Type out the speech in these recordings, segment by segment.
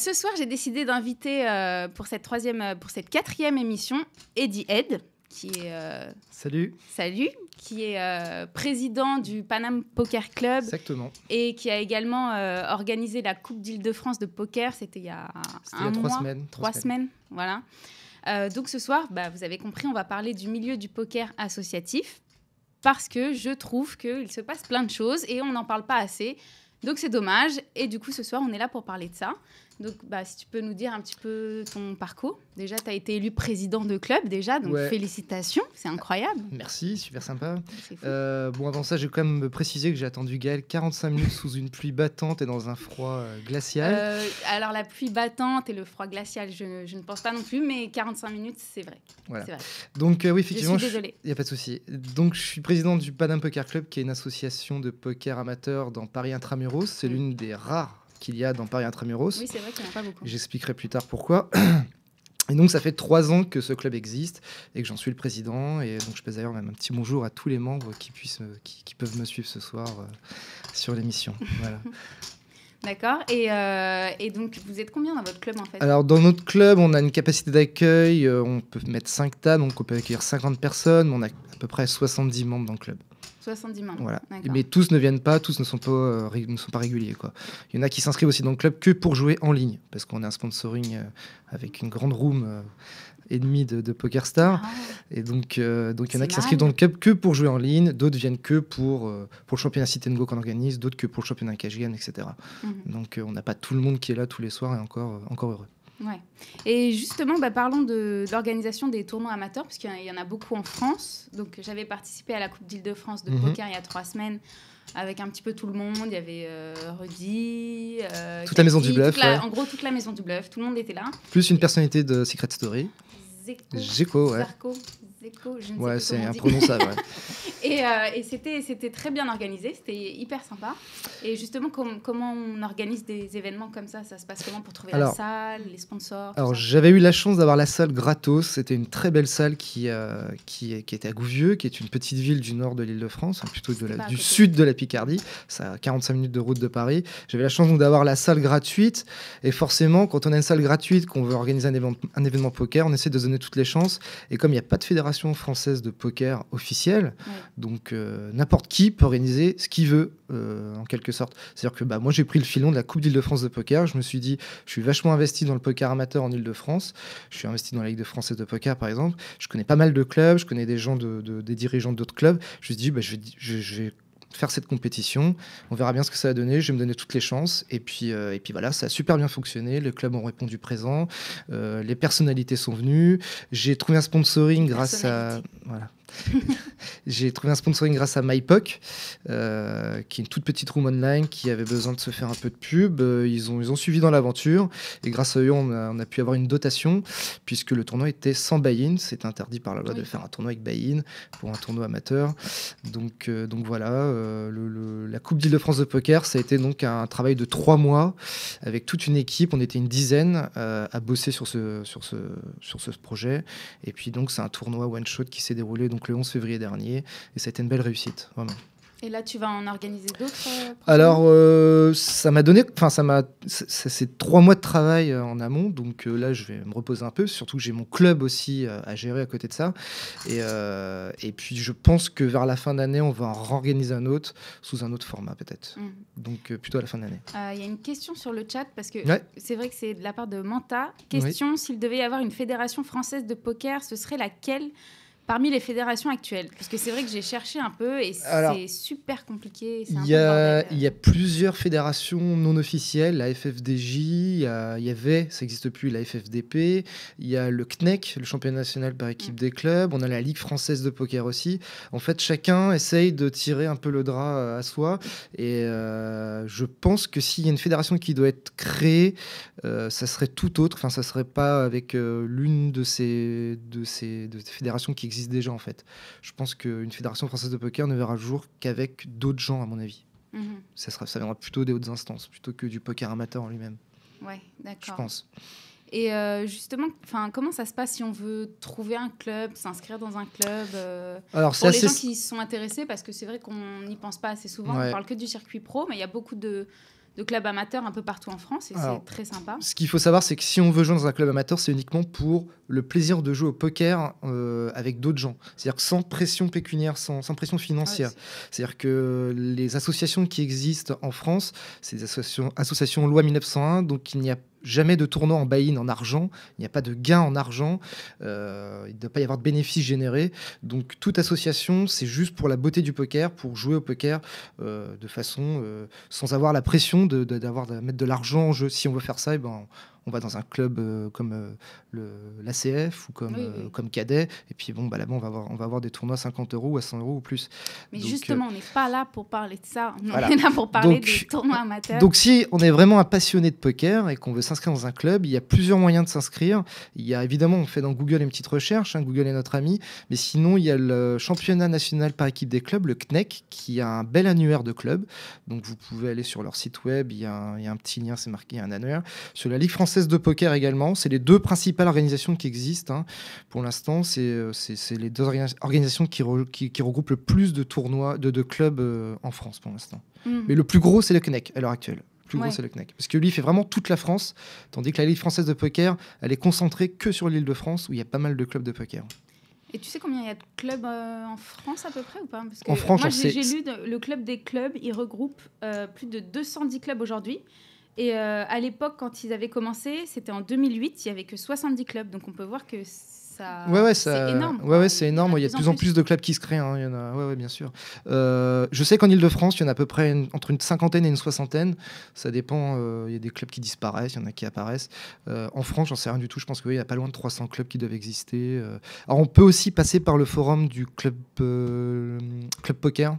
ce soir, j'ai décidé d'inviter euh, pour cette troisième, euh, pour cette quatrième émission, Eddie Head, qui est euh, salut, salut, qui est président du Panam Poker Club, exactement, et qui a également organisé la Coupe d'Île-de-France de poker. C'était il y a un mois, trois semaines, voilà. donc ce soir, bah, vous avez compris, on va parler du milieu du poker associatif parce que je trouve qu'il se passe plein de choses et on n'en parle pas assez. Donc c'est dommage. Et du coup, ce soir, on est là pour parler de ça. Donc, bah, si tu peux nous dire un petit peu ton parcours. Déjà, tu as été élu président de club, déjà, donc félicitations, c'est incroyable. Merci, super sympa. Euh, bon, avant ça, j'ai quand même précisé que j'ai attendu Gaël 45 minutes sous une pluie battante et dans un froid euh, glacial. Euh, alors, la pluie battante et le froid glacial, je, ne pense pas non plus, mais 45 minutes, c'est vrai. Voilà. Donc, oui, effectivement. Je suis désolée. Il n'y a pas de souci. Donc, je suis président du Padam Poker Club, qui est une association de poker amateurs dans Paris Intramuros. C'est l'une des rares qu'il y a dans Paris Intramuros. Oui, c'est vrai pas beaucoup. J'expliquerai plus tard pourquoi. Et donc, ça fait trois ans que ce club existe et que j'en suis le président. Et donc, je fais d'ailleurs même un petit bonjour à tous les membres qui, puissent, euh, qui, peuvent me suivre ce soir euh, sur l'émission. Voilà. D'accord. Euh, et, donc, vous êtes combien dans votre club en fait Alors, dans notre club, on a une capacité d'accueil. on peut mettre cinq tables, donc on peut accueillir 50 personnes. On a à peu près 70 membres dans le club. 70 membres. Voilà. Mais tous ne viennent pas, tous ne sont pas, euh, sont pas réguliers. Quoi. Il y en a qui s'inscrivent aussi dans le club que pour jouer en ligne, parce qu'on a un sponsoring euh, avec une grande room euh, et ennemie de, de PokerStar. Ah et donc, donc il y en a qui s'inscrivent dans le club que pour jouer en ligne, d'autres viennent que pour, pour le championnat Go qu'on organise, d'autres que pour le championnat Cash etc. Mhm. Donc on n'a pas tout le monde qui est là tous les soirs et encore, encore heureux. Ouais. Et justement, bah, parlons de, l'organisation des tournois amateurs, parce qu'il y en a beaucoup en France. Donc, j'avais participé à la Coupe d'Île-de-France de, de mhm. il y a trois semaines avec un petit peu tout le monde. Il y avait euh, Rudy. Euh, toute la maison du bluff. En gros, toute la maison du bluff. Tout le monde était là. Plus une personnalité de Secret Story. Zeko. Zeko, c'est imprononçable. et, euh, et c'était, c'était très bien organisé, c'était hyper sympa. Et justement, comment on organise des événements comme ça Ça se passe comment pour trouver la salle, les sponsors Alors, j'avais eu la chance d'avoir la salle gratos. C'était une très belle salle qui, euh, qui, qui, était à Gouvieux, qui est une petite ville du nord de l'île hein, de France, plutôt de la, du sud de la Picardie. ça a 45 minutes de route de Paris. J'avais la chance d'avoir la salle gratuite. Et forcément, quand on a une salle gratuite, qu'on veut organiser un événement, un événement poker, on essaie de donner toutes les chances. Et comme il n'y a pas de fédération, française de poker officielle. Donc euh, n'importe qui peut organiser ce qu'il veut, euh, en quelque sorte. C'est-à-dire que bah, moi, j'ai pris le filon de la Coupe d'Île-de-France de poker. Je me suis dit, je suis vachement investi dans le poker amateur en Île-de-France. Je suis investi dans la Ligue de française de poker, par exemple. Je connais pas mal de clubs, je connais des gens, de, des dirigeants d'autres clubs. Je me suis dit, bah, je je vais faire cette compétition. On verra bien ce que ça a donné. Je vais me donner toutes les chances. Et puis, euh, et puis voilà, ça a super bien fonctionné. Le club ont répondu présent. Euh, les personnalités sont venues. J'ai trouvé un sponsoring grâce à. Voilà. j'ai trouvé un sponsoring grâce à MyPock, euh, qui est une toute petite room online qui avait besoin de se faire un peu de pub. Euh, ils ont, ils ont suivi dans l'aventure et grâce à eux, on a, pu avoir une dotation puisque le tournoi était sans buy-in. C'est interdit par la loi de faire un tournoi avec buy-in pour un tournoi amateur. Donc, euh, donc voilà, la Coupe d'Île-de-France de poker, ça a été donc un travail de trois mois avec toute une équipe. On était une dizaine à bosser sur ce, sur, ce, sur ce projet. Et puis donc, c'est un tournoi one-shot qui s'est déroulé le 11 février dernier. Et ça a été une belle réussite, vraiment. Et là, tu vas en organiser d'autres euh, Alors, euh, ça m'a donné, enfin, ça m'a, c'est trois mois de travail euh, en amont, donc là, je vais me reposer un peu. Surtout que j'ai mon club aussi à gérer à côté de ça, et, puis je pense que vers la fin d'année, on va en réorganiser un autre sous un autre format peut-être. Mm. Donc plutôt à la fin d'année. Il y a une question sur le chat parce que c'est vrai que c'est de la part de Manta. Question s'il devait y avoir une fédération française de poker, ce serait laquelle parmi les fédérations actuelles Parce que c'est vrai que j'ai cherché un peu et c'est super compliqué. Il y, a, plusieurs fédérations non officielles, la FFDJ, il y, avait, ça n'existe plus, la FFDP, il y a le CNEC, le championnat national par équipe mm. des clubs, on a la Ligue française de poker aussi. En fait, chacun essaye de tirer un peu le drap euh, à soi et euh, je pense que s'il y a une fédération qui doit être créée, euh, ça serait tout autre, enfin ça serait pas avec l'une de ces, de, ces, de ces fédérations qui existent déjà en fait. Je pense qu'une fédération française de poker ne verra le jour qu'avec d'autres gens, à mon avis. Mhm. ça, sera, ça viendra plutôt des hautes instances, plutôt que du poker amateur en lui-même. Ouais, d'accord. Je pense. Et euh, justement, comment ça se passe si on veut trouver un club, s'inscrire dans un club euh, Alors, Pour les gens qui sont intéressés, parce que c'est vrai qu'on n'y pense pas assez souvent, on parle que du circuit pro, mais il y a beaucoup de, de clubs amateurs un peu partout en France et c'est très sympa. Ce qu'il faut savoir, c'est que si on veut jouer dans un club amateur, c'est uniquement pour le plaisir de jouer au poker euh, avec d'autres gens. C'est-à-dire sans pression pécuniaire, sans, pression ah financière. C'est-à-dire que les associations qui existent en France, c'est des associations, associations loi 1901, donc il n'y a jamais de tournoi en buy en argent, il n'y a pas de gain en argent, euh, il ne doit pas y avoir de bénéfice généré. Donc toute association, c'est juste pour la beauté du poker, pour jouer au poker euh, de façon euh, sans avoir la pression de, mettre de l'argent en jeu. Si on veut faire ça, et eh ben, on va dans un club euh, comme euh, l'ACF ou comme, euh, comme Cadet, et puis bon, bah, là-bas, on, va avoir, on va avoir des tournois à 50 euros ou à 100 euros ou plus. Mais justement, on n'est pas là pour parler de ça, on est là pour parler des tournois amateurs. Donc si on est vraiment un passionné de poker et qu'on veut s'inscrire dans un club, il y a plusieurs moyens de s'inscrire. Il y a évidemment, on fait dans Google une petite recherche, hein, Google est notre ami, mais sinon, il y a le championnat national par équipe des clubs, le CNEC, qui a un bel annuaire de clubs. Donc vous pouvez aller sur leur site web, il y a un, il y a un petit lien, c'est marqué, un annuaire. Sur la Ligue française, de poker également. C'est les deux principales organisations qui existent. Hein. Pour l'instant, c'est euh, les deux organisations qui, regroupent le plus de tournois, de, clubs euh, en France pour l'instant. Mm-hmm. Mais le plus gros, c'est le CNEC à l'heure actuelle. Le plus gros, c'est le CNEC. Parce que lui, il fait vraiment toute la France, tandis que la Ligue française de poker, elle est concentrée que sur l'île de France, où il y a pas mal de clubs de poker. Et tu sais combien il y a de clubs euh, en France à peu près ou pas Parce que En France, moi, j'ai lu le club des clubs, il regroupe plus de 210 clubs aujourd'hui. Et euh, à l'époque, quand ils avaient commencé, c'était en 2008, il n'y avait que 70 clubs. Donc on peut voir que ça, ouais, c'est énorme. Ouais, ouais c'est énorme. Il y a de plus en plus, de clubs qui se créent. Hein. Il y en a... ouais, ouais, bien sûr. Euh, je sais qu'en Ile-de-France, il y en a à peu près entre une cinquantaine et une soixantaine. Ça dépend. Euh, il y a des clubs qui disparaissent, il y en a qui apparaissent. en France, j'en sais rien du tout. Je pense qu'il n'y a pas loin de 300 clubs qui doivent exister. Alors, on peut aussi passer par le forum du club, club poker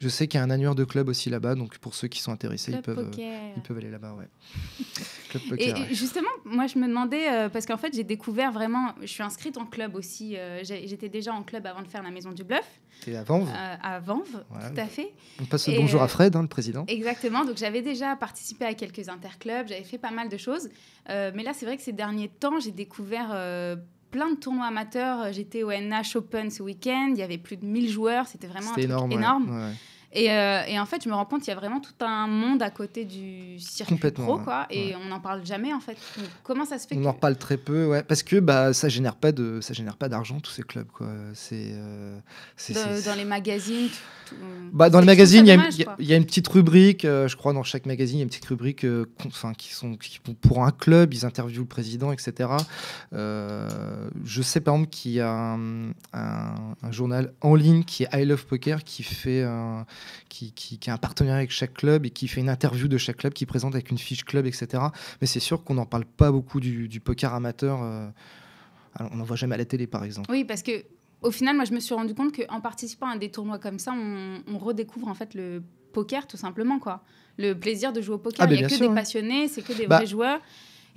je sais qu'il y a un annuaire de club aussi là-bas, donc pour ceux qui sont intéressés, ils peuvent, euh, ils peuvent aller là-bas. Ouais. club poker, et, justement, moi je me demandais, euh, parce qu'en fait j'ai découvert vraiment, je suis inscrite en club aussi, euh, j'étais déjà en club avant de faire la Maison du Bluff. Et à Vanves À Vanves, tout à fait. On passe le bonjour à Fred, hein, le président. Exactement, donc j'avais déjà participé à quelques interclubs, j'avais fait pas mal de choses, mais là c'est vrai que ces derniers temps j'ai découvert plein de tournois amateurs. Euh, j'étais au NH Open ce week-end, il y avait plus de 1000 joueurs, c'était vraiment un truc énorme. Euh, et, en fait, je me rends compte qu'il y a vraiment tout un monde à côté du circuit pro, quoi. Et on n'en parle jamais, en fait. comment ça se fait On en parle très peu, ouais. Parce que bah, ça génère pas de, ça génère pas d'argent tous ces clubs, quoi. C'est, euh, dans les magazines. Bah, dans les magazines, il y, a une petite rubrique, euh, je crois, dans chaque magazine, il y a une petite rubrique, enfin, qui sont pour un club, ils interviewent le président, etc. je sais par exemple qu'il y a un, un, journal en ligne qui est I Love Poker qui fait un qui, qui, qui, a un partenariat avec chaque club et qui fait une interview de chaque club, qui présente avec une fiche club, etc. Mais c'est sûr qu'on n'en parle pas beaucoup du, poker amateur. Euh, on n'en voit jamais à la télé, par exemple. Oui, parce que au final, moi, je me suis rendu compte qu'en participant à des tournois comme ça, on, redécouvre en fait le poker, tout simplement, quoi. Le plaisir de jouer au poker. Ah, Il n'y a que des passionnés, c'est que des bah, vrais joueurs.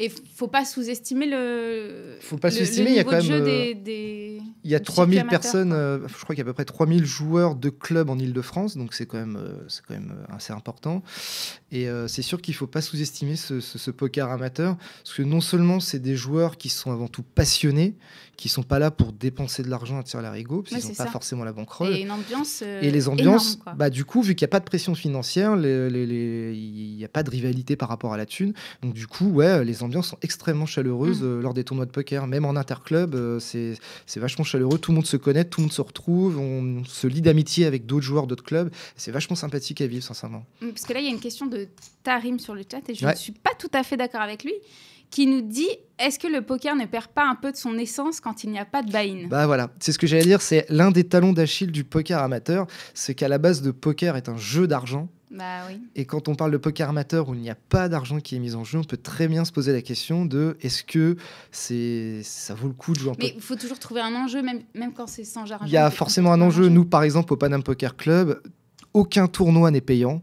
Et faut pas sous-estimer le. Faut pas sous-estimer, il y a Jeu euh, des, Il y a 3000 personnes, euh, je crois qu'il y a à peu près 3000 joueurs de clubs en Ile-de-France, donc c'est quand, même, euh, c'est quand même assez important. Et c'est sûr qu'il faut pas sous-estimer ce, ce poker amateur, parce que non seulement c'est des joueurs qui sont avant tout passionnés, qui sont pas là pour dépenser de l'argent à tirer la parce ouais, pas forcément la banque Et, et les euh, ambiances, bah, du coup, vu qu'il n'y a pas de pression financière, il n'y a pas de rivalité par rapport à la thune. Donc, du coup, ouais, les ambiances sont extrêmement chaleureuses mm. euh, lors des tournois de poker, même en interclub, euh, c'est vachement chaleureux. Tout le monde se connaît, tout le monde se retrouve, on se lie d'amitié avec d'autres joueurs d'autres clubs. C'est vachement sympathique à vivre, sincèrement. Mm, parce que là, il y a une question de Tarim sur le chat et je ne suis pas tout à fait d'accord avec lui qui nous dit est-ce que le poker ne perd pas un peu de son essence quand il n'y a pas de buy-in Bah voilà, c'est ce que j'allais dire, c'est l'un des talons d'Achille du poker amateur, c'est qu'à la base de poker est un jeu d'argent. Bah oui. Et quand on parle de poker amateur où il n'y a pas d'argent qui est mis en jeu, on peut très bien se poser la question de est-ce que c'est ça vaut le coup de jouer en poker Mais il faut toujours trouver un enjeu, même, même quand c'est sans argent. Il y a forcément un enjeu. Nous, par exemple, au Panam Poker Club, aucun tournoi n'est payant.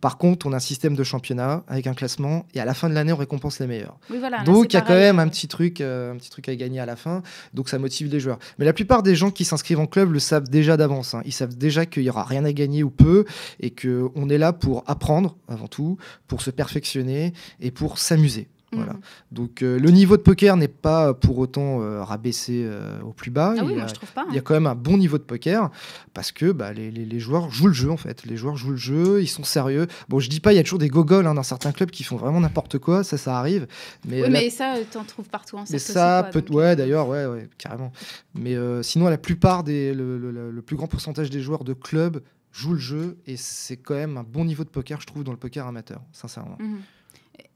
Par contre, on a un système de championnat avec un classement et à la fin de l'année, on récompense les meilleurs. Donc, il y a quand même hein. un petit, truc, euh, un petit truc à gagner à la fin. Donc, ça motive les joueurs. Mais la plupart des gens qui s'inscrivent en club le savent déjà d'avance. Hein. Ils savent déjà qu'il n'y aura rien à gagner ou peu et qu'on est là pour apprendre avant tout, pour se perfectionner et pour s'amuser. Voilà. Donc euh, le niveau de poker n'est pas pour autant euh, rabaissé euh, au plus bas. Ah hein. il, y a, quand même un bon niveau de poker parce que bah, les, joueurs jouent le jeu en fait. Les joueurs jouent le jeu, ils sont sérieux. Bon, je dis pas, il y a toujours des gogoles hein, dans certains clubs qui font vraiment n'importe quoi, ça, ça arrive. Mais, mais ça, t'en trouves partout en hein, Mais ça, peut... ouais, d'ailleurs, ouais, ouais, carrément. Mais sinon, la plupart des, le, plus grand pourcentage des joueurs de clubs jouent le jeu et c'est quand même un bon niveau de poker, je trouve, dans le poker amateur, sincèrement. Mm-hmm.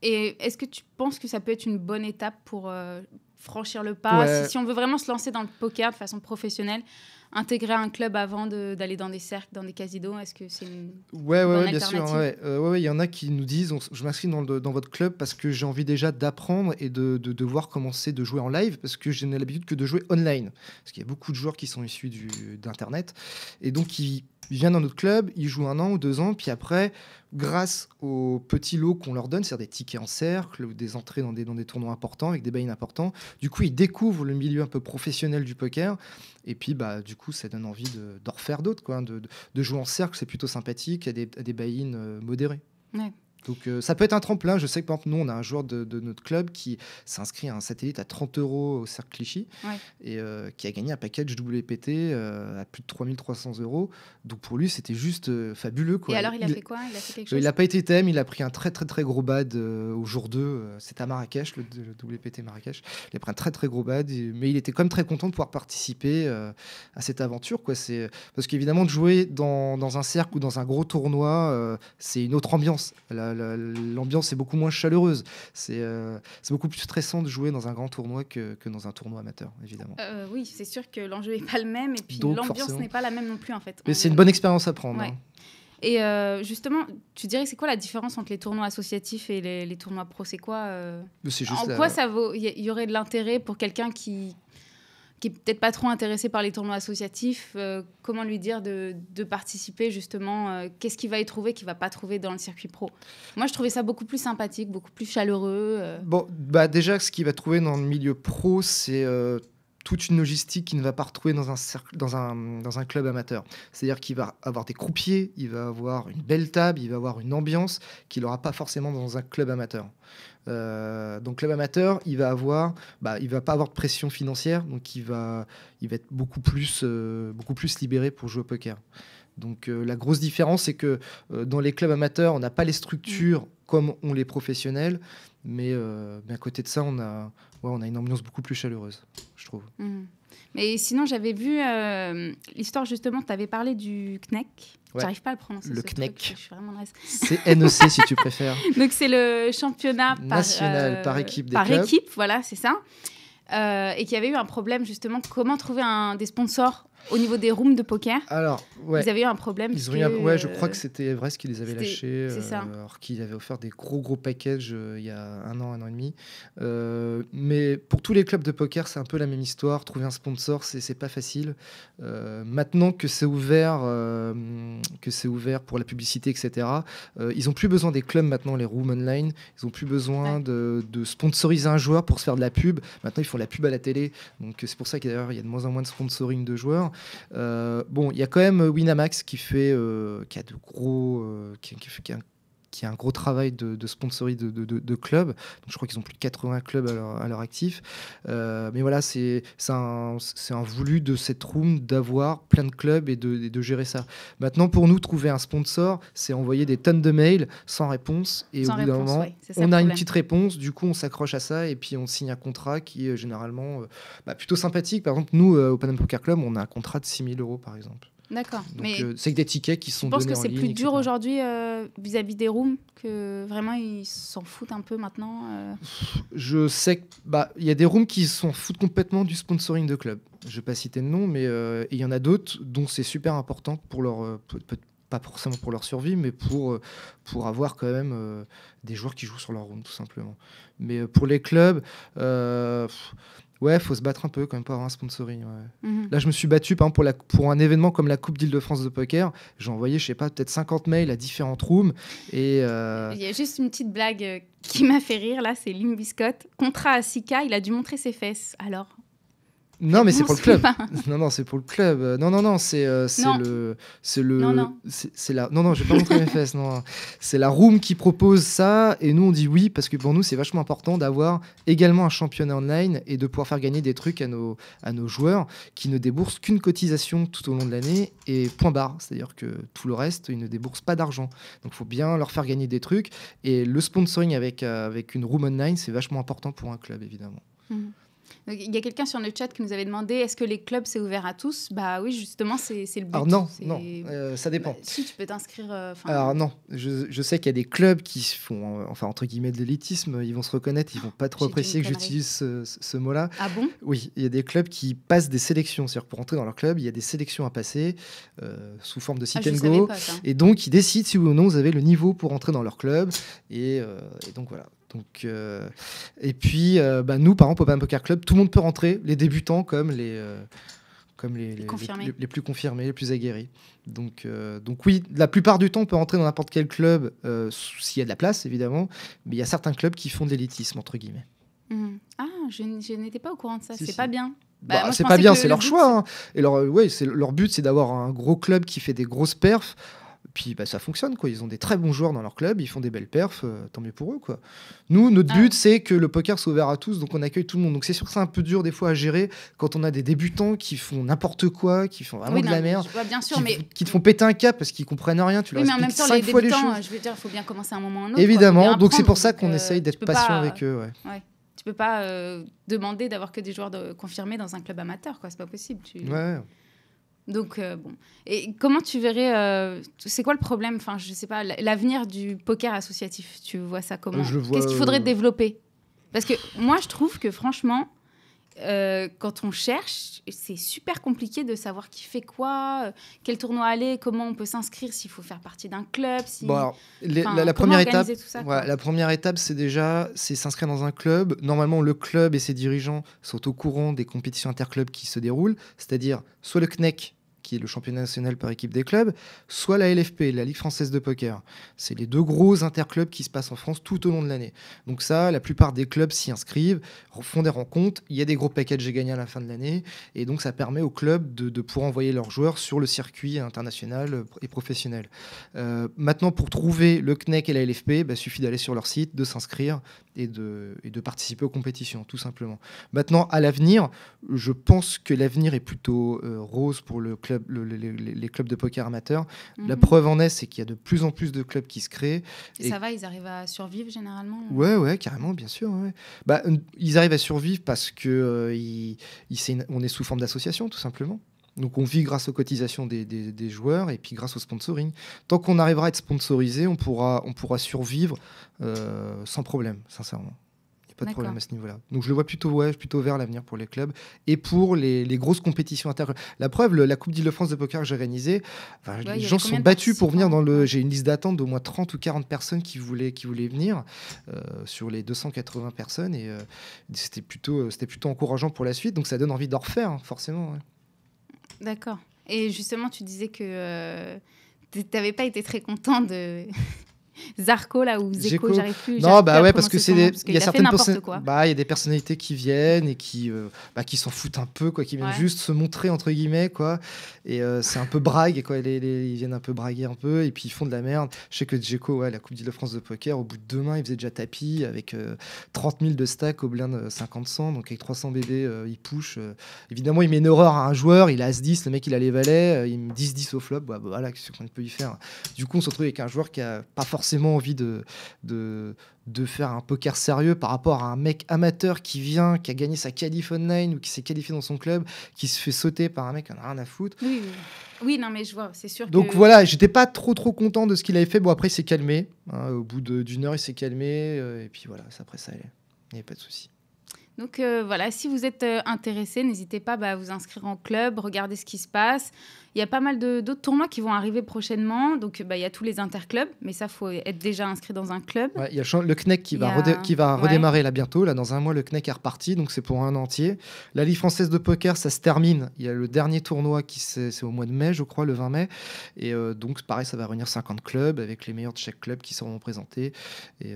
Et est-ce que tu penses que ça peut être une bonne étape pour euh, franchir le pas si, on veut vraiment se lancer dans le poker de façon professionnelle, intégrer un club avant d'aller dans des cercles, dans des casinos, est-ce que c'est une ouais, ouais, bien sûr. Euh, ouais, il y en a qui nous disent je m'inscris dans, dans, votre club parce que j'ai envie déjà d'apprendre et de, de, de, voir comment de jouer en live parce que je n'ai l'habitude que de jouer online. Parce qu'il y a beaucoup de joueurs qui sont issus d'Internet et donc qui il vient dans notre club, il joue un an ou deux ans, puis après, grâce aux petits lots qu'on leur donne, c'est-à-dire des tickets en cercle ou des entrées dans des, dans des tournois importants avec des buy importants, du coup, il découvre le milieu un peu professionnel du poker. Et puis, bah, du coup, ça donne envie d'en refaire d'autres. Hein, de, de, jouer en cercle, c'est plutôt sympathique, à des, des euh, modérés. Donc euh, ça peut être un tremplin. Je sais que par exemple, nous, on a un joueur de, notre club qui s'inscrit à un satellite à 30 euros au Cercle Clichy et euh, qui a gagné un package WPT euh, à plus de 3300 euros. Donc pour lui, c'était juste fabuleux. Quoi. Et alors, il a fait quoi Il a fait quelque chose Il n'a pas été thème, il a pris un très très très gros bad au jour 2. C'était à Marrakech, le, WPT Marrakech. Il a pris un très très gros bad, mais il était quand même très content de pouvoir participer à cette aventure. Quoi. Parce qu'évidemment, de jouer dans, dans, un cercle ou dans un gros tournoi, c'est une autre ambiance. là l'ambiance est beaucoup moins chaleureuse. Euh, c'est beaucoup plus stressant de jouer dans un grand tournoi que, dans un tournoi amateur, évidemment. Euh, oui, c'est sûr que l'enjeu n'est pas le même et puis l'ambiance n'est pas la même non plus, en fait. Mais c'est une bonne expérience à prendre. Hein. Et euh, justement, tu dirais c'est quoi la différence entre les tournois associatifs et les, tournois pro C'est quoi En quoi ça vaut Il y, aurait de l'intérêt pour quelqu'un qui, peut-être pas trop intéressé par les tournois associatifs, euh, comment lui dire de, participer justement euh, Qu'est-ce qu'il va y trouver qu'il va pas trouver dans le circuit pro Moi, je trouvais ça beaucoup plus sympathique, beaucoup plus chaleureux. Euh. Bon, bah déjà, ce qu'il va trouver dans le milieu pro, c'est toute une logistique qu'il ne va pas retrouver dans un, dans dans un club amateur. C'est-à-dire qu'il va avoir des croupiers, il va avoir une belle table, il va avoir une ambiance qu'il n'aura pas forcément dans un club amateur. Euh, donc club amateur, il va avoir, bah, il va pas avoir de pression financière, donc il va, il va être beaucoup plus, euh, beaucoup plus libéré pour jouer au poker. Donc euh, la grosse différence, c'est que euh, dans les clubs amateurs, on n'a pas les structures mmh. comme ont les professionnels, mais, mais, à côté de ça, on a, on a une ambiance beaucoup plus chaleureuse, je trouve. Mmh. Mais sinon, j'avais vu euh, l'histoire justement, tu avais parlé du CNEC. J'arrive pas à le prononcer. Le ce CNEC. C'est NEC si tu préfères. Donc c'est le championnat par, national euh, par équipe Par équipe, voilà, c'est ça. Euh, et qu'il y avait eu un problème justement, comment trouver un, des sponsors au niveau des rooms de poker, Alors, ouais. ils avaient eu un problème. Ils Ouais, je crois que c'était Everest qui les avait lâchés. Euh, alors qu'il avait offert des gros, gros packages euh, il y a un an, un an et demi. Euh, mais pour tous les clubs de poker, c'est un peu la même histoire. Trouver un sponsor, c'est pas facile. maintenant que c'est ouvert, que c'est ouvert pour la publicité, etc., ils ont plus besoin des clubs maintenant, les rooms online. Ils ont plus besoin de, de, sponsoriser un joueur pour se faire de la pub. Maintenant, ils font la pub à la télé. Donc, c'est pour ça qu'il y a de moins en moins de sponsoring de joueurs. Euh, bon, il y a quand même Winamax qui fait, euh, qui a de gros, euh, qui, qui a un gros travail de, sponsorie de, clubs. Donc je crois qu'ils ont plus de 80 clubs à leur, actif. Euh, mais voilà, c'est un, un voulu de cette room d'avoir plein de clubs et de, gérer ça. Maintenant, pour nous, trouver un sponsor, c'est envoyer des tonnes de mails sans réponse. Et au bout d'un moment, on a une petite réponse. Du coup, on s'accroche à ça et puis on signe un contrat qui est généralement euh, bah, plutôt sympathique. Par exemple, nous, euh, au Panama Poker Club, on a un contrat de 6 000 euros, par exemple. D'accord. Mais je euh, c'est que des tickets qui sont. Je pense que c'est plus dur aujourd'hui euh, vis-à-vis des rooms que vraiment ils s'en foutent un peu maintenant. Euh je sais qu'il bah, y a des rooms qui s'en foutent complètement du sponsoring de club. Je ne vais pas citer de nom, mais il y en a d'autres dont c'est super important pour leur pas forcément pour leur survie, mais pour, pour avoir quand même des joueurs qui jouent sur leur room, tout simplement. Mais pour les clubs, Ouais, faut se battre un peu quand même pour avoir un sponsoring. Mhm. Là, je me suis battu pour, la, pour un événement comme la Coupe d'Île-de-France de poker. J'ai envoyé, je sais pas, peut-être 50 mails à différentes rooms. Euh, il y a juste une petite blague euh, qui m'a fait rire là, c'est Lime Contrat à Sika, il a dû montrer ses fesses. Alors non, mais c'est pour le club. Non, non, c'est pour le club. Euh, non, non, non, c'est euh, le. C'est le. C'est la. Non, non, je pas montrer mes fesses. c'est la room qui propose ça, et nous on dit oui parce que pour nous c'est vachement important d'avoir également un championnat online et de pouvoir faire gagner des trucs à nos à nos joueurs qui ne déboursent qu'une cotisation tout au long de l'année et point barre. C'est-à-dire que tout le reste ils ne déboursent pas d'argent. Donc il faut bien leur faire gagner des trucs et le sponsoring avec euh, avec une room online c'est vachement important pour un club évidemment. Mhm. Il y a quelqu'un sur le chat qui nous avait demandé est-ce que les clubs c'est ouvert à tous Bah oui, justement, c'est le but. non, non euh, ça dépend. Bah, si tu peux t'inscrire. Euh, Alors non, je, je sais qu'il y a des clubs qui font, euh, enfin entre guillemets, de l'élitisme. Ils vont se reconnaître, ils vont pas trop apprécier que j'utilise ce, ce mot-là. Ah bon Oui, il y a des clubs qui passent des sélections. C'est-à-dire pour entrer dans leur club, il y a des sélections à passer sous forme de sit ah, and go. et donc ils décident si ou non vous avez le niveau pour entrer dans leur club. et donc voilà. Donc, euh, et puis, euh, bah, nous, par exemple, au Poker Club, tout le monde peut rentrer, les débutants comme les, euh, comme les, les, plus confirmés, les plus aguerris. Donc, donc oui, la plupart du temps, on peut rentrer dans n'importe quel club, s'il y a de la place, évidemment, mais il y a certains clubs qui font de l'élitisme, entre guillemets. Mmh. Ah, je, n'étais pas au courant de ça, bah, bah, c'est pas bien. c'est pas bien, c'est leur choix. Hein. Et leur, ouais, leur but, c'est d'avoir un gros club qui fait des grosses perfs puis bah, ça fonctionne, quoi. Ils ont des très bons joueurs dans leur club, ils font des belles perfs, euh, tant mieux pour eux, quoi. Nous, notre ah. but, c'est que le poker soit ouvert à tous, donc on accueille tout le monde. Donc c'est sûr que c'est un peu dur des fois à gérer quand on a des débutants qui font n'importe quoi, qui font vraiment de la merde, bien sûr, qui, mais... qui te font péter un cap parce qu'ils comprennent rien, tu leur mais en même temps, les débutants, il faut bien commencer à un moment ou un autre. Évidemment, donc c'est pour ça qu'on euh, essaye d'être patient euh, avec eux, ouais. ne tu peux pas demander d'avoir que des joueurs de, confirmés dans un club amateur, quoi. C'est pas possible. Tu... Ouais. Donc, euh, bon. Et comment tu verrais. Euh, c'est quoi le problème Enfin, je sais pas, l'avenir du poker associatif, tu vois ça comment euh, Qu'est-ce qu'il faudrait développer Parce que moi, je trouve que franchement, quand on cherche, c'est super compliqué de savoir qui fait quoi, quel tournoi aller, comment on peut s'inscrire, s'il faut faire partie d'un club. Si... Bon, la, première étape, ça, la première étape, c'est déjà c'est s'inscrire dans un club. Normalement, le club et ses dirigeants sont au courant des compétitions interclubs qui se déroulent, c'est-à-dire soit le CNEC qui est le championnat national par équipe des clubs, soit la LFP, la Ligue française de poker. C'est les deux gros interclubs qui se passent en France tout au long de l'année. Donc ça, la plupart des clubs s'y inscrivent, font des rencontres, il y a des gros packages j'ai gagner à la fin de l'année, et donc ça permet aux clubs de, pouvoir envoyer leurs joueurs sur le circuit international euh, et professionnel. Euh, maintenant, pour trouver le CNEC et la LFP, il bah, suffit d'aller sur leur site, de s'inscrire et de, de participer aux compétitions, tout simplement. Maintenant, à l'avenir, je pense que l'avenir est plutôt euh, rose pour le club les clubs de poker amateurs. La mhm. preuve en est, c'est qu'il y a de plus en plus de clubs qui se créent. ça va, ils arrivent à survivre généralement Ouais, ouais, carrément, bien sûr. Bah, ils arrivent à survivre parce que euh, est on est sous forme d'association, tout simplement. Donc on vit grâce aux cotisations des, joueurs et puis grâce au sponsoring. Tant qu'on arrivera à être sponsorisé, on pourra, on pourra survivre euh, sans problème, sincèrement. Pas de problème à ce niveau-là. Donc je le vois plutôt, ouais, plutôt vers l'avenir pour les clubs et pour les, grosses compétitions inter. La preuve, la Coupe d'Île-de-France de poker que j'ai organisée, les gens se sont battus pour venir dans le. J'ai une liste d'attente d'au moins 30 ou 40 personnes qui voulaient, qui voulaient venir euh, sur les 280 personnes et euh, c'était plutôt, euh, c'était plutôt encourageant pour la suite. Donc ça donne envie d'en refaire, hein, forcément. D'accord. Et justement, tu disais que tu n'avais pas été très content de. Zarco là où Zeko, j'arrive plus. Non, bah ouais, parce que c'est il y a, certaines bah il y a des personnalités qui viennent et qui, euh, bah, qui s'en foutent un peu quoi, qui viennent juste se montrer entre guillemets quoi. Et euh, c'est un peu brague quoi, ils viennent un peu braguer un peu et puis ils font de la merde. Je sais que Zeko, ouais, la Coupe de France de poker, au bout de deux mains, il faisait déjà tapis avec 30 euh, 000 de stack au blind 50-100, donc avec 300 BB il push. évidemment, il met une horreur à un joueur, il a as 10, le mec il a les valets, il me 10-10 au flop, bah, bah, voilà, qu'est-ce qu'on peut y faire. Du coup, on se retrouve avec un joueur qui a pas forcément forcément envie de, de, faire un poker sérieux par rapport à un mec amateur qui vient, qui a gagné sa qualif online ou qui s'est qualifié dans son club, qui se fait sauter par un mec qui en rien à foutre. Oui, non, mais je vois, c'est sûr. Donc voilà, j'étais pas trop trop content de ce qu'il avait fait. Bon, après, il s'est calmé. Hein, au bout d'une heure, il s'est calmé. Euh, et puis voilà, après, ça allait. Il n'y avait pas de souci. Donc euh, voilà, si vous êtes euh, intéressé, n'hésitez pas bah, à vous inscrire en club, regardez ce qui se passe. Il y a pas mal d'autres tournois qui vont arriver prochainement. Donc bah, il y a tous les interclubs, mais ça, faut être déjà inscrit dans un club. il y a le CNEC qui, va, qui va redémarrer là bientôt. Là, dans un mois, le CNEC est reparti, donc c'est pour un entier. La Ligue française de poker, ça se termine. Il y a le dernier tournoi qui c'est au mois de mai, je crois, le 20 mai. Et euh, donc pareil, ça va réunir 50 clubs avec les meilleurs de chaque club qui seront présentés. Et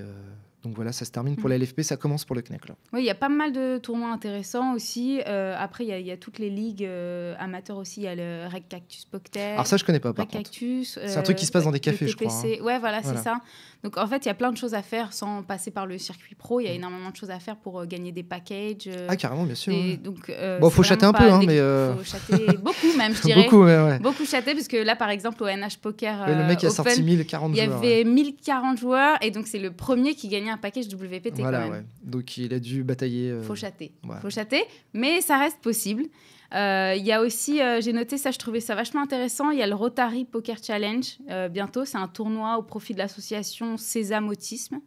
donc voilà, ça se termine pour mm. la LFP, ça commence pour le CNEC. Là. Oui, il y a pas mal de tournois intéressants aussi. Euh, après, il y, a toutes les ligues euh, amateurs aussi. Il y a le Rec Cactus Pocket. Alors ça, je connais pas, par Cactus. c'est un truc qui se passe euh, dans des cafés, je crois. Hein. Ouais, voilà, c'est ça. Donc en fait, il y a plein de choses à faire sans passer par le circuit pro. Il y a mm. énormément de choses à faire pour gagner des packages. ah, carrément, bien sûr. donc, bon, hein, faut chatter un peu, hein, mais... Faut chatter beaucoup même, je dirais. beaucoup, mais ouais. Beaucoup chatter, parce que là, par exemple, au NH Poker ouais, Le mec, il a sorti 1040 joueurs. Il y avait 1040 joueurs, et donc c'est le premier qui gagne un package WPT Ouais. Donc il a dû batailler. Euh, Faut chater. Faut chater, mais ça reste possible. Il euh, y a aussi, euh, j'ai noté ça, je trouvais ça vachement intéressant. Il y a le Rotary Poker Challenge bientôt. C'est un tournoi au profit de l'association Sésame Autisme,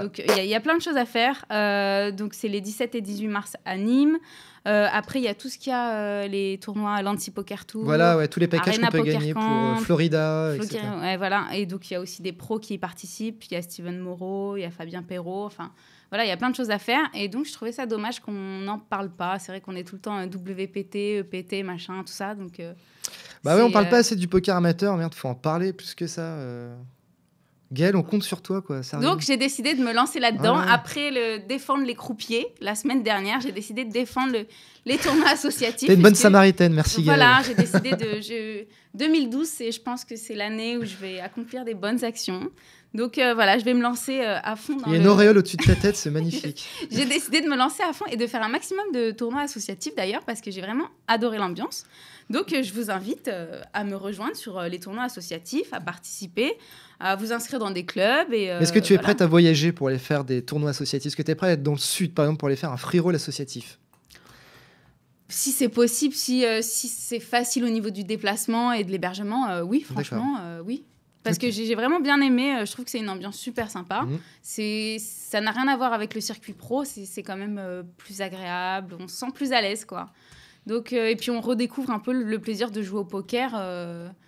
donc il y, a plein de choses à faire. Euh, donc c'est les 17 et 18 mars à Nîmes. Euh, après il y a tout ce qu'il y a euh, les tournois à l'Anti-Poker Tour. Voilà, ouais, tous les packages qu'on peut gagner Camp, pour Florida, etc. voilà. Et donc il y a aussi des pros qui y participent. Il y a Steven Moreau, il y a Fabien Perrault. Enfin voilà, il y a plein de choses à faire. Et donc je trouvais ça dommage qu'on n'en parle pas. C'est vrai qu'on est tout le temps WPT, EPT, machin, tout ça. Donc bah oui on parle pas assez du poker amateur. Merde, faut en parler plus que ça. Gaël, on compte sur toi, quoi. Donc j'ai décidé de me lancer là-dedans. Ah Après le défendre les croupiers, la semaine dernière, j'ai décidé de défendre les tournois associatifs. T'es une bonne samaritaine, merci Gaël. Voilà, j'ai décidé de... 2012, et je pense que c'est l'année où je vais accomplir des bonnes actions. Donc euh, voilà, je vais me lancer euh, à fond. Il y a une auréole au-dessus de ta tête, c'est magnifique. j'ai décidé de me lancer à fond et de faire un maximum de tournois associatifs d'ailleurs, parce que j'ai vraiment adoré l'ambiance. Donc euh, je vous invite à me rejoindre sur les tournois associatifs, à participer à vous inscrire dans des clubs. Et, Est-ce que euh, tu es prête à voyager pour aller faire des tournois associatifs Est-ce que tu es prête à être dans le sud, par exemple, pour aller faire un free roll associatif si c'est possible, si, euh, si c'est facile au niveau du déplacement et de l'hébergement, euh, oui, franchement, oui. Parce que j'ai vraiment bien aimé, je trouve que c'est une ambiance super sympa. Mhm. C'est, Ça n'a rien à voir avec le circuit pro, c'est quand même plus agréable, on se sent plus à l'aise, quoi. Donc, et puis on redécouvre un peu le, plaisir de jouer au poker.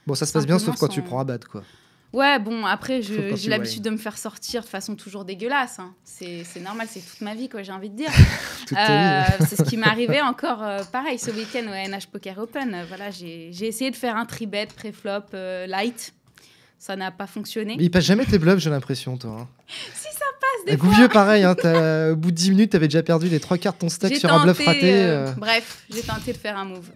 bon, ça se passe bien, sauf quand tu prends à battre, quoi. Ouais, bon, après, j'ai l'habitude de me faire sortir de façon toujours dégueulasse. Hein. C'est normal, c'est toute ma vie, quoi, j'ai envie de dire. Euh, c'est ce qui m'est arrivé encore, euh, pareil, ce week-end au NH Poker Open. Euh, voilà, j'ai essayé de faire un tribet, pré-flop, light. Ça n'a pas fonctionné. Mais il passe jamais tes bluffs, j'ai l'impression, toi. Hein. des Vieux, pareil. Hein, au bout de 10 minutes, t'avais déjà perdu les trois quarts de ton stack sur un bluff raté. Euh, euh. Bref, j'ai tenté de faire un move.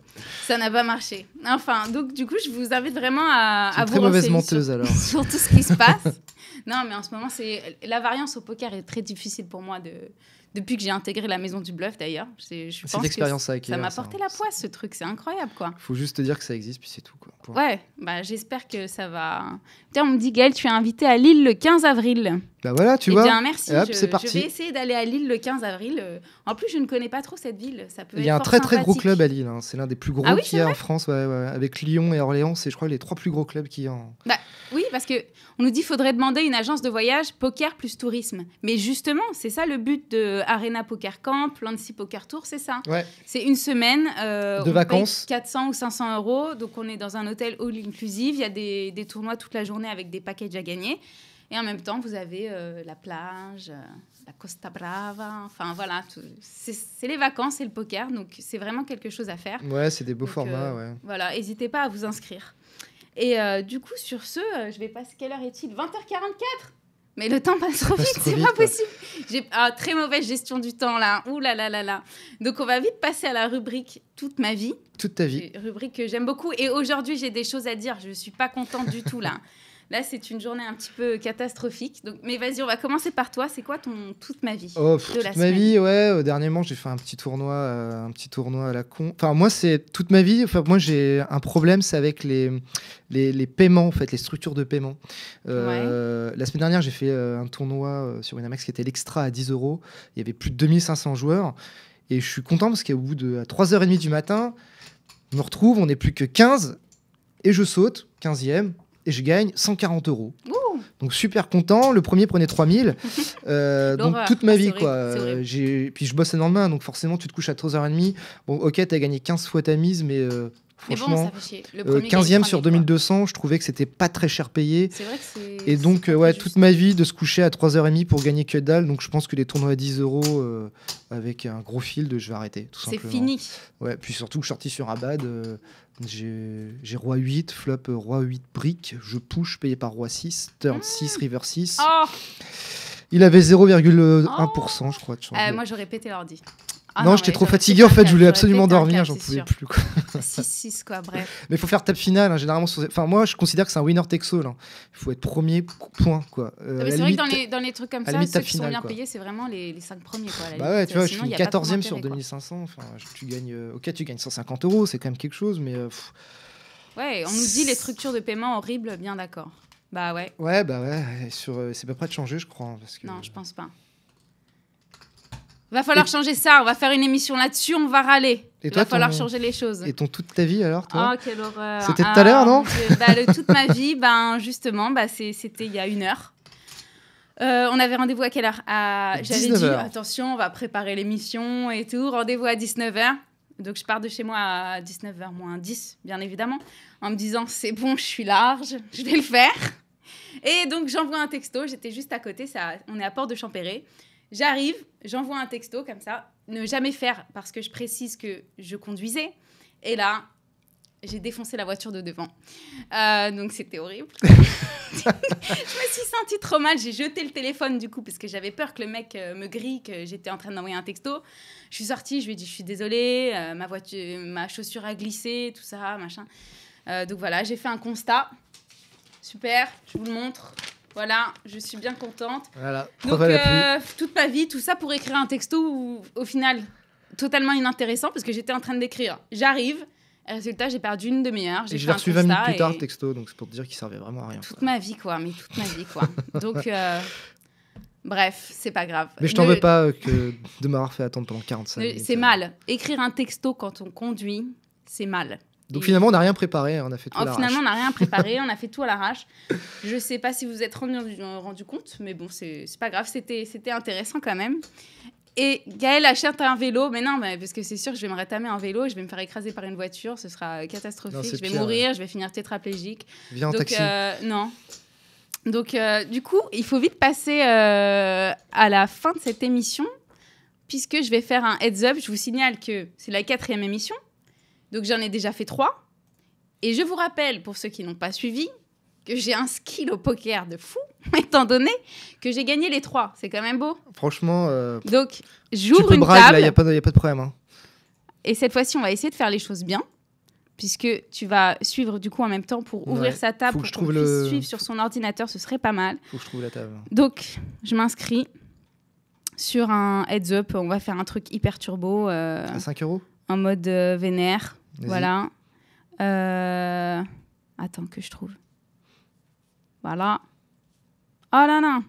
Ça n'a pas marché. Enfin, donc du coup, je vous invite vraiment à, vous très mauvaise menteuse sur, alors. tout ce qui se passe. non, mais en ce moment, c'est la variance au poker est très difficile pour moi de depuis que j'ai intégré la maison du bluff d'ailleurs. C'est l'expérience ça m'a porté la hein. poisse ce truc, c'est incroyable quoi. Faut juste te dire que ça existe puis c'est tout quoi. Ouais, bah, j'espère que ça va. Tiens, on me dit, Gaël, tu es invité à Lille le 15 avril. Bah voilà, tu eh vois. Bien, merci. C'est je, parti. je, vais essayer d'aller à Lille le 15 avril. Euh, en plus, je ne connais pas trop cette ville. Ça peut Il y a un très très gros club à Lille. Hein. C'est l'un des plus gros ah qu'il y a en France, avec Lyon et Orléans. C'est, je crois, les trois plus gros clubs qui En... Bah, oui, parce que on nous dit qu'il faudrait demander une agence de voyage poker plus tourisme. Mais justement, c'est ça le but de Arena Poker Camp, Lancy Poker Tour, c'est ça. Ouais. C'est une semaine euh, de vacances. 400 ou 500 euros. Donc on est dans un hôtel hôtel all inclusive. Il y a des, tournois toute la journée avec des packages à gagner. Et en même temps, vous avez euh, la plage, euh, la Costa Brava. Enfin, voilà, c'est les vacances et le poker. Donc, c'est vraiment quelque chose à faire. Ouais, c'est des beaux euh, formats. Voilà, n'hésitez pas à vous inscrire. Et du coup, sur ce, je vais passer. Quelle heure est-il 20h44 mais le temps passe trop vite, c'est pas possible. J'ai ah, très mauvaise gestion du temps là. Ouh là là là là. Donc on va vite passer à la rubrique toute ma vie. Toute ta vie. Rubrique que j'aime beaucoup. Et aujourd'hui j'ai des choses à dire. Je ne suis pas contente du tout là. Là, c'est une journée un petit peu catastrophique. Donc, mais vas-y, on va commencer par toi. C'est quoi ton toute ma vie oh, de la Toute semaine. ma vie, ouais. Euh, dernièrement, j'ai fait un petit tournoi, euh, un petit tournoi à la con. Enfin, moi, c'est toute ma vie. Enfin, moi, j'ai un problème, c'est avec les, les, les, paiements, en fait, les structures de paiement. Euh, la semaine dernière, j'ai fait un tournoi sur Winamax qui était l'extra à 10 euros. Il y avait plus de 2500 joueurs. Et je suis content parce qu'au bout de 3h30 du matin, on me retrouve, on n'est plus que 15 et je saute, 15e, et je gagne 140 euros. Donc super content. Le premier prenait 3000. Euh, donc toute ma ah, vie, quoi. Euh, puis je bosse le énormément, donc forcément, tu te couches à 3h30. Bon, ok, t'as gagné 15 fois ta mise, mais euh, Franchement, 15e euh, sur 2200, je trouvais que c'était pas très cher payé. C'est vrai que c'est. Et donc, euh, ouais, toute ma vie de se coucher à 3h30 pour gagner que dalle. Donc, je pense que les tournois à 10 euros euh, avec un gros field, je vais arrêter. C'est fini. Ouais, puis surtout, je suis sorti sur Abad. J'ai roi 8, flop roi 8 briques, je push payé par roi 6, turn 6, ah. river 6. Ah. il avait 0,1% ah. je crois moi j'aurais pété l'ordi. Ah non, j'étais trop fatigué en fait, je voulais absolument dormir, j'en pouvais plus. 6-6 quoi. bref. Mais il faut faire table finale, hein, généralement. Enfin, moi je considère que c'est un winner all, hein. Il faut être premier, point quoi. Euh, c'est vrai que dans les, trucs comme ça, ceux qui sont bien payés, c'est vraiment les 5 premiers quoi. Bah ouais, tu vois, je suis 14ème sur 2500. Enfin, tu gagnes. Euh, ok, tu gagnes 150 euros, c'est quand même quelque chose, mais. Euh, ouais, on nous dit les structures de paiement horribles, bien d'accord. Bah ouais. Ouais, bah ouais, euh, c'est pas prêt de changer, je crois. Hein, non, je pense pas. Va falloir changer ça, on va faire une émission là-dessus, on va râler. Il va falloir changer les choses. Et ton toute ta vie alors toi Oh, C'était tout à l'heure, ah, non bah, Toute ma vie, ben, justement, bah, c'était il y a une heure. Euh, on avait rendez-vous à quelle heure à... J'avais dit, attention, on va préparer l'émission et tout. Rendez-vous à 19h. Donc je pars de chez moi à 19h moins 10, bien évidemment, en me disant, c'est bon, je suis large, je vais le faire. Et donc j'envoie un texto, j'étais juste à côté, ça, on est à Port de Champéret. J'arrive, j'envoie un texto comme ça, ne jamais faire parce que je précise que je conduisais. Et là, j'ai défoncé la voiture de devant. Euh, donc c'était horrible. je me suis sentie trop mal. J'ai jeté le téléphone du coup parce que j'avais peur que le mec euh, me grille, que j'étais en train d'envoyer un texto. Je suis sortie, je lui ai dit je suis désolée, euh, ma voiture, ma chaussure a glissé, tout ça, machin. donc voilà, j'ai fait un constat. Super, je vous le montre. Voilà, je suis bien contente. Voilà. Donc, euh, toute ma vie, tout ça pour écrire un texto au final, totalement inintéressant parce que j'étais en train d'écrire. J'arrive, résultat, j'ai perdu une demi-heure. J'ai reçu 20 minutes plus tard, texto, donc c'est pour te dire qu'il servait vraiment à rien. Toute ma vie, quoi, mais toute ma vie, quoi. donc, euh, bref, c'est pas grave. Mais je t'en veux pas euh, que de m'avoir fait attendre pendant 45 minutes. C'est euh. mal. Écrire un texto quand on conduit, c'est mal. Donc finalement, on n'a rien préparé, hein, on a fait tout à oh, l'arrache. Finalement, on n'a rien préparé, on a fait tout à l'arrache. Je ne sais pas si vous vous êtes rendu, euh, rendu compte, mais bon, c'est pas grave, c'était intéressant quand même. Et Gaël achète un vélo, mais non, parce que c'est sûr, je vais me rétamer un vélo, et je vais me faire écraser par une voiture, ce sera catastrophique, je vais mourir, je vais finir tétraplégique. Viens Donc, en taxi. Euh, non. Donc, euh, du coup, il faut vite passer à la fin de cette émission, puisque je vais faire un heads up. Je vous signale que c'est la quatrième émission. Donc j'en ai déjà fait trois. Et je vous rappelle, pour ceux qui n'ont pas suivi, que j'ai un skill au poker de fou, étant donné que j'ai gagné les trois. C'est quand même beau. Franchement. Euh, Donc j'ouvre une table. Il n'y a, pas de problème. Hein. Et cette fois-ci, on va essayer de faire les choses bien. Puisque tu vas suivre du coup en même temps pour ouvrir sa table, pour que je suivre sur son ordinateur, ce serait pas mal. Faut je trouve la table. Donc, je m'inscris sur un heads up, on va faire un truc hyper turbo. Euh, à 5 euros en mode euh, vénère. Voilà. Euh, attends que je trouve. Voilà. Oh là là.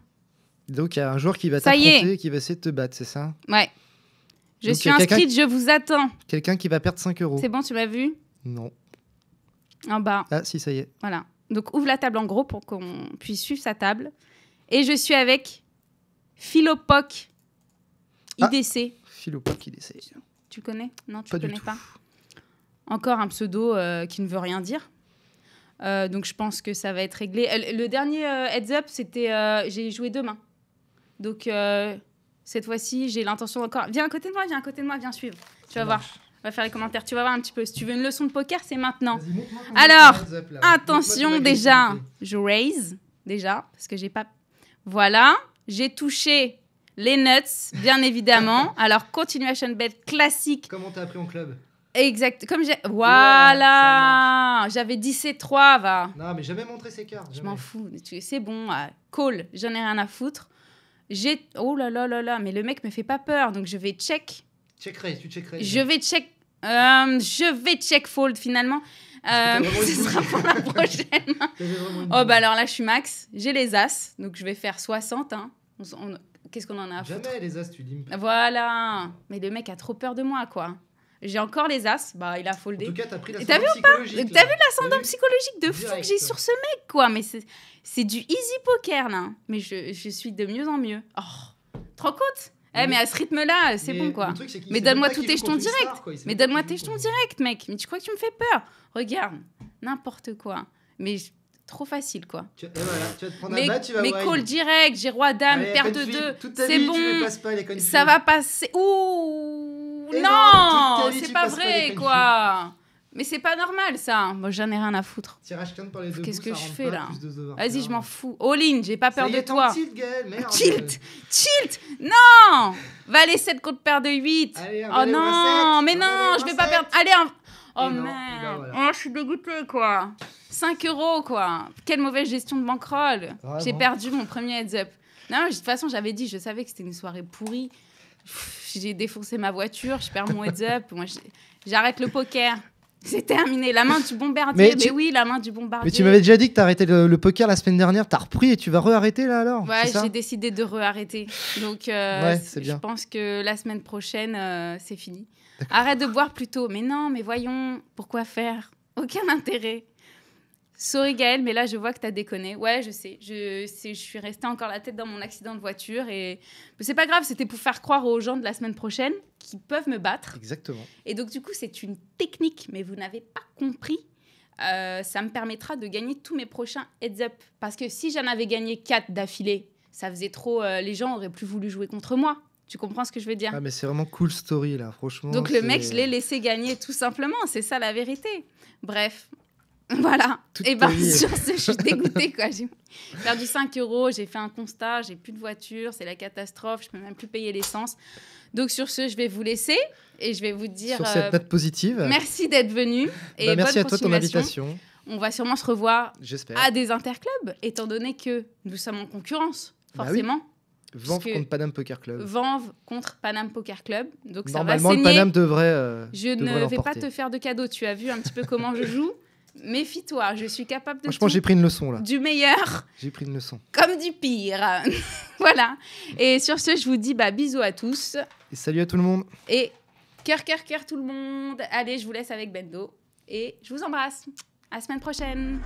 Donc il y a un joueur qui va t'affronter et qui va essayer de te battre, c'est ça Ouais. Je suis inscrite, je vous attends. Quelqu'un qui va perdre 5 euros. C'est bon, tu l'as vu Non. En bas. Ah si, ça y est. Voilà. Donc ouvre la table en gros pour qu'on puisse suivre sa table. Et je suis avec Philopoc IDC. Ah, Philopoc IDC. Tu connais Non, tu pas connais pas Encore un pseudo euh, qui ne veut rien dire. Euh, donc je pense que ça va être réglé. Euh, le dernier heads up, c'était j'ai joué demain. Donc cette fois-ci, j'ai l'intention encore. Viens à côté de moi, viens à côté de moi, viens suivre. Tu vas voir. On va faire les commentaires. Tu vas voir un petit peu. Si tu veux une leçon de poker, c'est maintenant. Alors, attention déjà. Je raise déjà parce que j'ai pas. Voilà, j'ai touché les nuts, bien évidemment. Alors, continuation bet classique. Comment t'as appris en club Exact. Comme j'ai. Voilà J'avais dit et 3, va. Non, mais jamais montré ses cartes. Je m'en fous. C'est bon. Euh, Call, j'en ai rien à foutre. J'ai. Oh là là là là, mais le mec me fait pas peur, donc je vais check. Check raise. tu check raise. Je vais check. Euh, je vais check fold finalement. Euh, sera pour la prochaine. oh bah alors là, je suis max. J'ai les as, donc je vais faire 60 qu'est-ce qu'on en a à foutre Jamais les as, tu dis. Voilà. Mais le mec a trop peur de moi, quoi. J'ai encore les as, bah il a foldé. En tout cas, t'as pris T'as vu pas T'as vu l'ascendant eh psychologique de fou que j'ai sur ce mec, quoi. Mais c'est du easy poker, là. Mais je, suis de mieux en mieux. Oh, trop côte. eh, mais à ce rythme-là, c'est bon quoi. mais donne-moi tous tes jetons direct. mais donne-moi tes jetons direct, mec. Mais tu crois que tu me fais peur Regarde, n'importe quoi. Mais trop facile quoi. tu vas prendre mais, tu vas Mais call direct, j'ai roi dame, paire de deux, c'est bon. ça va passer. Ouh Non, c'est pas vrai quoi. Mais c'est pas normal ça. Moi j'en ai rien à foutre. Qu'est-ce que je fais là Vas-y, je m'en fous. All in, j'ai pas peur de toi. Tilt, Tilt, non. Va Valet 7 contre paire de 8. oh non, mais non, je vais pas perdre. Allez, oh ben merde. Oh, je suis dégoûtée quoi. 5 euros, quoi. Quelle mauvaise gestion de bankroll. J'ai perdu mon premier heads-up. Non, de toute façon, j'avais dit, je savais que c'était une soirée pourrie. J'ai défoncé ma voiture, je perds mon heads-up. Moi, j'arrête le poker. C'est terminé, la main du bombardier. Mais, oui, la main du bombardier. Mais tu m'avais déjà dit que tu arrêté le, poker la semaine dernière, tu as repris et tu vas re-arrêter là alors Ouais, j'ai décidé de re-arrêter. Donc euh, je pense que la semaine prochaine, euh, c'est fini. Arrête de boire plutôt. Mais non, mais voyons, pourquoi faire Aucun intérêt. Sorry Gaël, mais là je vois que t'as déconné. Ouais, je sais. Je, suis restée encore la tête dans mon accident de voiture et c'est pas grave. C'était pour faire croire aux gens de la semaine prochaine qui peuvent me battre. Exactement. Et donc du coup c'est une technique, mais vous n'avez pas compris. Euh, ça me permettra de gagner tous mes prochains heads up parce que si j'en avais gagné quatre d'affilée, ça faisait trop. Euh, les gens auraient plus voulu jouer contre moi. Tu comprends ce que je veux dire Ah mais c'est vraiment cool story là, franchement. Donc le mec, je l'ai laissé gagner tout simplement, c'est ça la vérité. Bref, Voilà. et eh bien sur ce, je suis dégoûtée. Quoi. J'ai perdu 5 euros, j'ai fait un constat, j'ai plus de voiture, c'est la catastrophe, je peux même plus payer l'essence. Donc sur ce, je vais vous laisser et je vais vous dire... Euh, note positive. Merci d'être venu. Bah, et merci à toi ton On va sûrement se revoir à des interclubs, étant donné que nous sommes en concurrence, bah forcément. contre Panam Poker Club. Vanve contre Panam Poker Club. Donc Normalement, ça le Panam devrait. Euh, je ne vais pas te faire de cadeau. Tu as vu un petit peu comment je joue. méfie-toi, je suis capable de. Moi, je pense j'ai pris une leçon là. Du meilleur. J'ai pris une leçon. Comme du pire. voilà. Et sur ce, je vous dis bah, bisous à tous. Et salut à tout le monde. Et cœur, cœur, cœur tout le monde. Allez, je vous laisse avec Bendo. Et je vous embrasse. À la semaine prochaine.